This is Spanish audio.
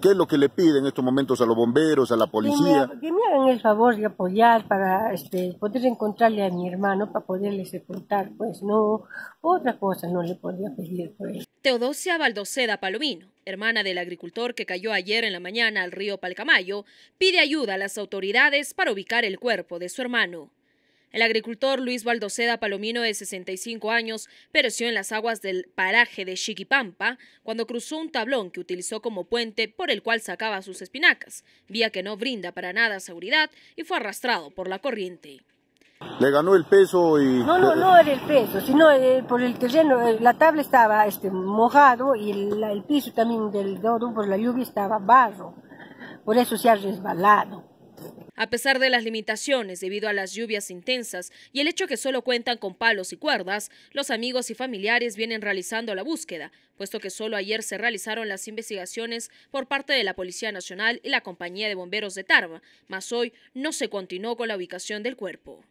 ¿Qué es lo que le piden en estos momentos a los bomberos, a la policía? Que me, hagan el favor de apoyar para este, poder encontrarle a mi hermano, para poderle sepultar, pues no, otra cosa no le podría pedir. Pues. Teodosia Baldoceda Palomino, hermana del agricultor que cayó ayer en la mañana al río Palcamayo, pide ayuda a las autoridades para ubicar el cuerpo de su hermano. El agricultor Luis Valdoseda Palomino, de 65 años, pereció en las aguas del paraje de Chiquipampa cuando cruzó un tablón que utilizó como puente por el cual sacaba sus espinacas, vía que no brinda para nada seguridad y fue arrastrado por la corriente. Le ganó el peso y... No, no, no era el peso, sino eh, por el terreno, eh, la tabla estaba este, mojado y el, piso también del dodo por la lluvia estaba barro, por eso se ha resbalado. A pesar de las limitaciones debido a las lluvias intensas y el hecho que solo cuentan con palos y cuerdas, los amigos y familiares vienen realizando la búsqueda, puesto que solo ayer se realizaron las investigaciones por parte de la Policía Nacional y la Compañía de Bomberos de Tarma, mas hoy no se continuó con la ubicación del cuerpo.